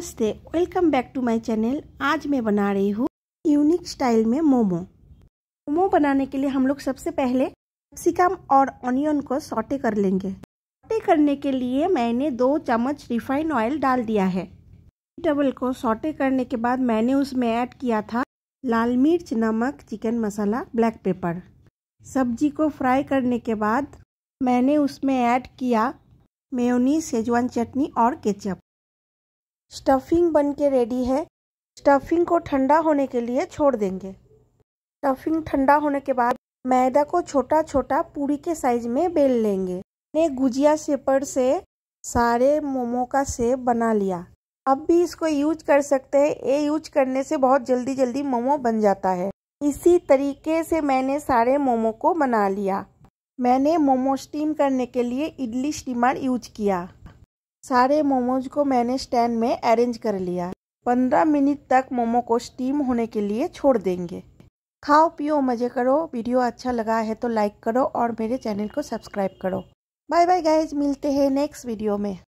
नमस्ते welcome back to my channel आज मैं बना रही हूँ यूनिक स्टाइल में मोमो मोमो बनाने के लिए हम लोग सबसे पहले कैप्सिकम और ऑनियन को सॉटे कर लेंगे सॉटे करने के लिए मैंने दो चम्मच रिफाइंड ऑयल डाल दिया है वेजिटेबल को सॉटे करने के बाद मैंने उसमें ऐड किया था लाल मिर्च नमक चिकन मसाला ब्लैक पेपर सब्जी को फ्राई करने के बाद मैंने उसमें ऐड किया मेयोनी सेजवान चटनी और केचप स्टफिंग बन के रेडी है स्टफिंग को ठंडा होने के लिए छोड़ देंगे स्टफिंग ठंडा होने के बाद मैदा को छोटा छोटा पूरी के साइज में बेल लेंगे ने गुजिया सेपर से सारे मोमो का सेब बना लिया अब भी इसको यूज कर सकते हैं ये यूज करने से बहुत जल्दी जल्दी मोमो बन जाता है इसी तरीके से मैंने सारे मोमो को बना लिया मैंने मोमो स्टीम करने के लिए इडली स्टीमर यूज किया सारे मोमोज को मैंने स्टैंड में अरेंज कर लिया पंद्रह मिनट तक मोमो को स्टीम होने के लिए छोड़ देंगे खाओ पियो मज़े करो वीडियो अच्छा लगा है तो लाइक करो और मेरे चैनल को सब्सक्राइब करो बाय बाय गाइज मिलते हैं नेक्स्ट वीडियो में